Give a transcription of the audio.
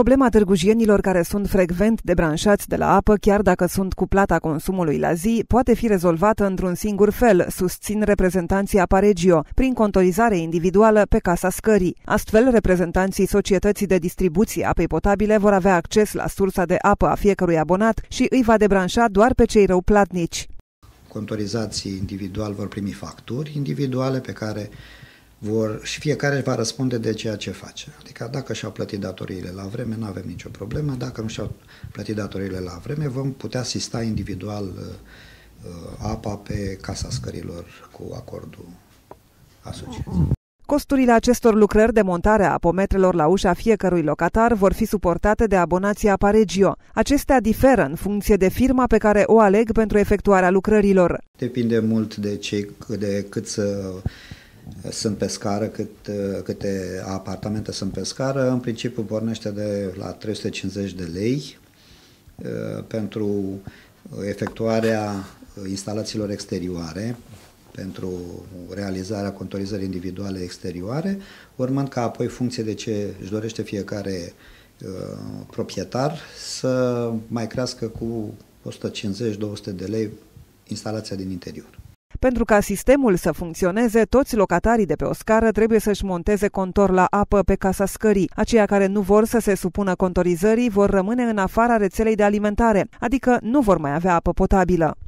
Problema târgujienilor care sunt frecvent debranșați de la apă, chiar dacă sunt cu plata consumului la zi, poate fi rezolvată într-un singur fel, susțin reprezentanții Aparegio, prin contorizare individuală pe casa scării. Astfel, reprezentanții societății de distribuție apei potabile vor avea acces la sursa de apă a fiecărui abonat și îi va debranșa doar pe cei platnici. Contorizații individual vor primi facturi individuale pe care vor, și fiecare va răspunde de ceea ce face. Adică dacă și-au plătit datoriile la vreme, nu avem nicio problemă, dacă nu și-au plătit datoriile la vreme, vom putea asista individual uh, uh, apa pe casa scărilor cu acordul asociației. Costurile acestor lucrări de montare a apometrelor la ușa fiecărui locatar vor fi suportate de abonația Paregio. Acestea diferă în funcție de firma pe care o aleg pentru efectuarea lucrărilor. Depinde mult de, ce, de cât să sunt pe scară, cât, uh, câte apartamente sunt pe scară, în principiu pornește de la 350 de lei uh, pentru efectuarea instalațiilor exterioare, pentru realizarea contorizării individuale exterioare, urmând ca apoi, funcție de ce își dorește fiecare uh, proprietar, să mai crească cu 150-200 de lei instalația din interior. Pentru ca sistemul să funcționeze, toți locatarii de pe o scară trebuie să-și monteze contor la apă pe casa scării. Aceia care nu vor să se supună contorizării vor rămâne în afara rețelei de alimentare, adică nu vor mai avea apă potabilă.